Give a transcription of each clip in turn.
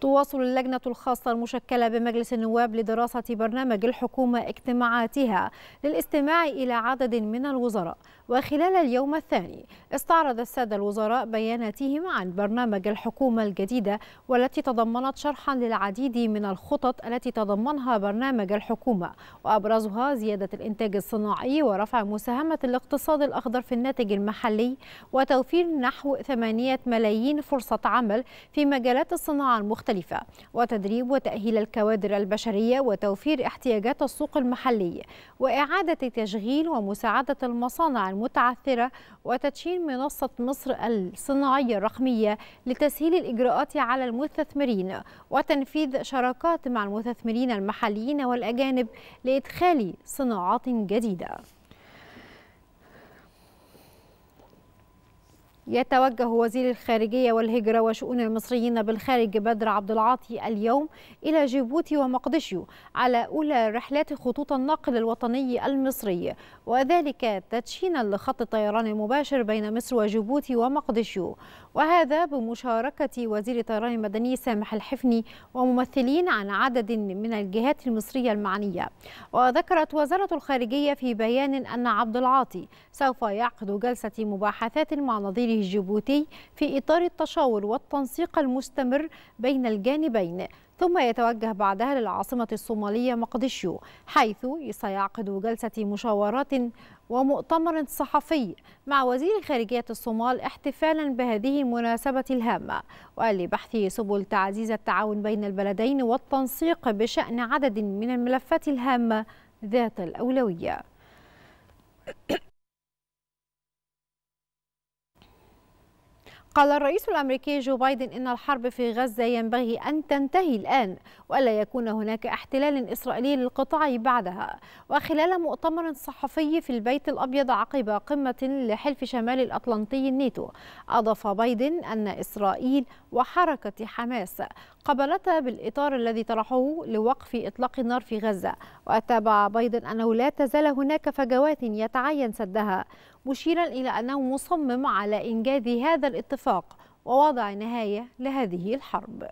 تواصل اللجنة الخاصة المشكلة بمجلس النواب لدراسة برنامج الحكومة اجتماعاتها للاستماع إلى عدد من الوزراء وخلال اليوم الثاني استعرض السادة الوزراء بياناتهم عن برنامج الحكومة الجديدة والتي تضمنت شرحا للعديد من الخطط التي تضمنها برنامج الحكومة وأبرزها زيادة الإنتاج الصناعي ورفع مساهمة الاقتصاد الأخضر في الناتج المحلي وتوفير نحو 8 ملايين فرصة عمل في مجالات الصناعة المختلفة المختلفة وتدريب وتأهيل الكوادر البشرية وتوفير احتياجات السوق المحلي وإعادة تشغيل ومساعدة المصانع المتعثرة وتدشين منصة مصر الصناعية الرقمية لتسهيل الإجراءات على المستثمرين وتنفيذ شراكات مع المستثمرين المحليين والأجانب لإدخال صناعات جديدة يتوجه وزير الخارجية والهجرة وشؤون المصريين بالخارج بدر عبد العاطي اليوم إلى جيبوتي ومقدشيو على أولى رحلات خطوط النقل الوطني المصري وذلك تدشينا لخط الطيران المباشر بين مصر وجيبوتي ومقدشيو وهذا بمشاركة وزير الطيران المدني سامح الحفني وممثلين عن عدد من الجهات المصرية المعنية وذكرت وزارة الخارجية في بيان أن عبد العاطي سوف يعقد جلسة مباحثات مع نظيره الخليج جيبوتي في إطار التشاور والتنسيق المستمر بين الجانبين ثم يتوجه بعدها للعاصمة الصومالية مقدشو حيث سيعقد جلسة مشاورات ومؤتمر صحفي مع وزير خارجية الصومال احتفالا بهذه المناسبة الهامة ولبحث سبل تعزيز التعاون بين البلدين والتنسيق بشأن عدد من الملفات الهامة ذات الأولوية قال الرئيس الأمريكي جو بايدن إن الحرب في غزة ينبغي أن تنتهي الآن وألا يكون هناك احتلال إسرائيلي للقطاع بعدها وخلال مؤتمر صحفي في البيت الأبيض عقب قمة لحلف شمال الأطلنطي الناتو أضاف بايدن أن إسرائيل وحركة حماس قبلتها بالإطار الذي طرحه لوقف إطلاق النار في غزة وأتابع بايدن أنه لا تزال هناك فجوات يتعين سدها مشيرا إلى أنه مصمم على إنجاز هذا الاتفاق ووضع نهاية لهذه الحرب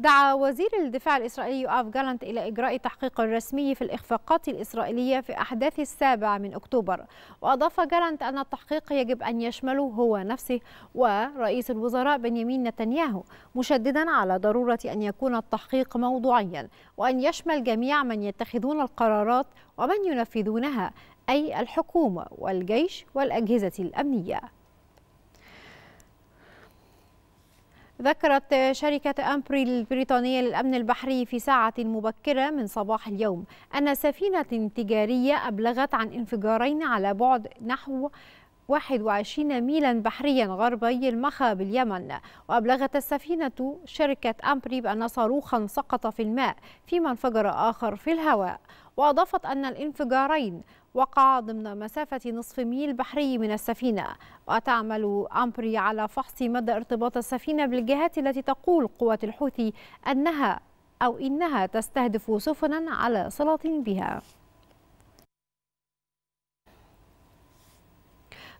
دعا وزير الدفاع الإسرائيلي أف جالانت إلى إجراء تحقيق رسمي في الإخفاقات الإسرائيلية في أحداث السابع من أكتوبر وأضاف جالانت أن التحقيق يجب أن يشمله هو نفسه ورئيس الوزراء بنيامين نتنياهو مشددا على ضرورة أن يكون التحقيق موضوعيا وأن يشمل جميع من يتخذون القرارات ومن ينفذونها أي الحكومة والجيش والأجهزة الأمنية ذكرت شركة أمبري البريطانية للأمن البحري في ساعة مبكرة من صباح اليوم أن سفينة تجارية أبلغت عن انفجارين على بعد نحو 21 ميلا بحريا غربي المخا باليمن وأبلغت السفينة شركة أمبري بأن صاروخا سقط في الماء فيما انفجر آخر في الهواء وأضافت أن الانفجارين وقع ضمن مسافة نصف ميل بحري من السفينة وتعمل أمبري على فحص مدى ارتباط السفينة بالجهات التي تقول قوات الحوثي أنها أو إنها تستهدف سفنا على صلة بها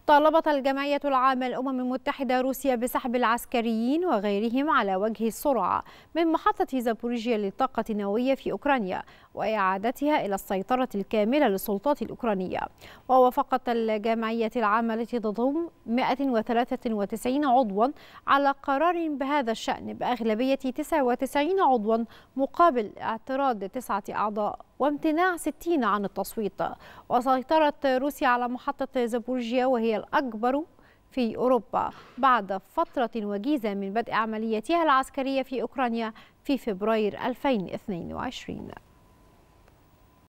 طالبت الجمعية العامة الأمم المتحدة روسيا بسحب العسكريين وغيرهم على وجه السرعة من محطة زابوريجيا للطاقة النووية في أوكرانيا وإعادتها إلى السيطرة الكاملة للسلطات الأوكرانية ووافقت الجمعية العامة التي تضم 193 عضوا على قرار بهذا الشأن بأغلبية 99 عضوا مقابل اعتراض تسعة أعضاء وامتناع 60 عن التصويت وسيطرت روسيا على محطة زابورجيا وهي الأكبر في أوروبا بعد فترة وجيزة من بدء عمليتها العسكرية في أوكرانيا في فبراير 2022